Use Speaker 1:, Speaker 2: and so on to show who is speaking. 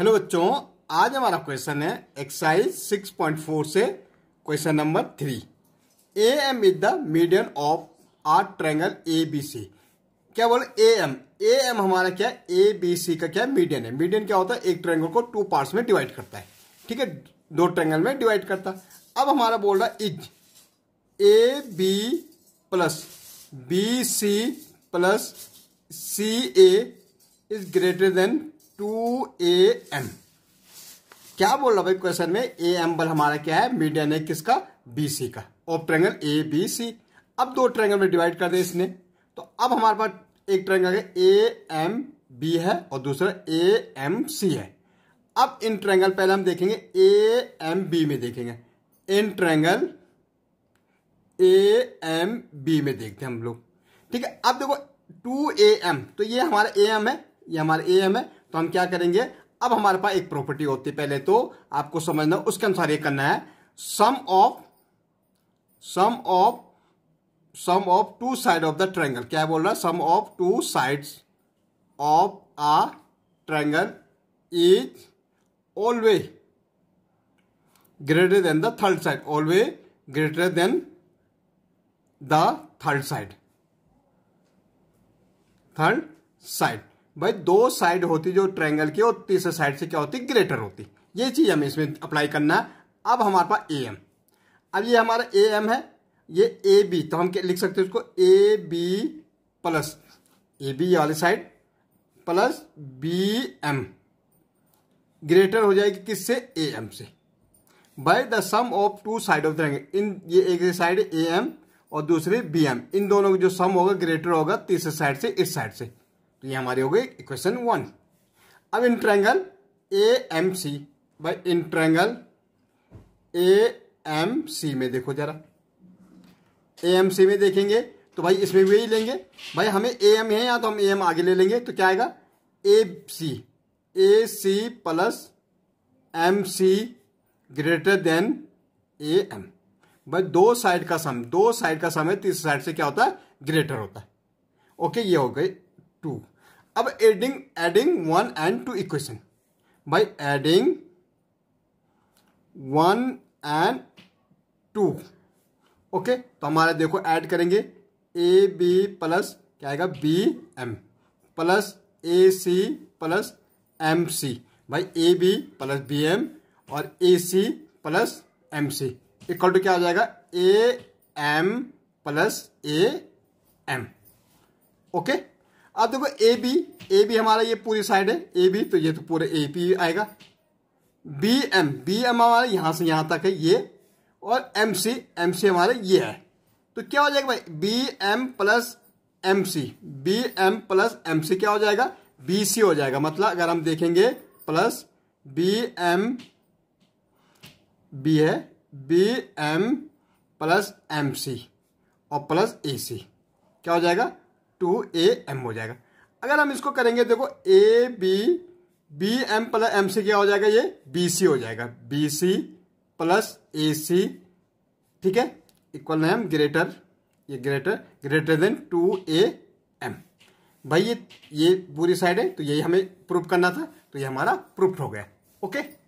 Speaker 1: hello बच्चों आज हमारा क्वेश्चन है एक्सरसाइज 6.4 से question number three A M is the median of our triangle A B C क्या बोल ए एम ए एम हमारा क्या ए बी सी का क्या मीडियन है मीडियन क्या होता है एक ट्रायंगल को टू पार्ट्स में डिवाइड करता है ठीक है दो ट्रायंगल में डिवाइड करता अब हमारा बोल रहा is A B plus B C plus C A is greater than two A M क्या बोल रहा भाई क्वेश्चन में ए एम बल हमारा क्या है मीडियन है किसका बी सी का और ट्रेंगल ए बी सी अब दो ट्रेंगल में डिवाइड कर दे इसने तो अब हमारे पास एक ट्रेंगल है ए एम बी है और दूसरा ए एम सी है अब इन ट्रेंगल पहले हम देखेंगे ए एम बी में देखेंगे in triangle A M B में देखते हैं हम लोग ठीक है अब देखो टू ए एम तो ये हमारा ए एम है ये हमारा ए एम है तो हम क्या करेंगे अब हमारे पास एक प्रॉपर्टी होती है पहले तो आपको समझना उसके अनुसार ये करना है sum of sum of sum of two side of the triangle क्या बोल रहा है sum of two sides of a triangle is always greater than the third side always greater than the third side third side भाई दो side होती जो triangle की और तीसरे साइड से क्या होती ग्रेटर होती ये चीज़ हमें इसमें अप्लाई करना है अब हमारे पास ए एम अब ये हमारा ए एम है ये ए बी तो हम क्या लिख सकते हैं इसको A B plus A B वाली side plus B M greater हो जाएगी किससे ए एम से by the sum of two side of triangle in ये एक साइड ए एम और दूसरी बी एम इन दोनों का जो सम होगा ग्रेटर होगा तीसरे साइड से इस साइड से तो ये हमारी हो गई इक्वेशन वन अब in triangle A M C भाई in triangle A M C में देखो जरा ए एम सी में देखेंगे तो भाई इसमें भी यही लेंगे भाई हमें ए एम है या तो हम ए एम आगे ले लेंगे तो क्या आएगा A C A C plus M C greater than A M भाई दो साइड का सम दो साइड का सम है तीसरे साइड से क्या होता है ग्रेटर होता है ओके ये हो गई टू अब adding adding one and two equation by adding one and two okay तो हमारा देखो ऐड करेंगे ए बी प्लस क्या आएगा B M plus A C plus M C भाई A B plus B M और A C plus M C equal to क्या आ जाएगा A M plus A M okay अब देखो ए बी ए बी हमारा ये पूरी साइड है ए बी तो ये तो पूरे ए पी आएगा बी एम बी एम हमारा यहाँ से यहाँ तक है ये और एम सी एम सी हमारा ये है तो क्या हो जाएगा भाई B M plus M C B M plus M C क्या हो जाएगा बी सी हो जाएगा मतलब अगर हम देखेंगे प्लस बी एम बी है B M plus M C और प्लस ए सी क्या हो जाएगा टू ए एम हो जाएगा अगर हम इसको करेंगे देखो A B B M plus M C क्या हो जाएगा ये बी सी हो जाएगा बी सी प्लस ए सी ठीक है इक्वल नम हम ग्रेटर ये greater greater than two A M भाई ये ये पूरी साइड है तो यही हमें प्रूफ करना था तो ये हमारा प्रूफ हो गया ओके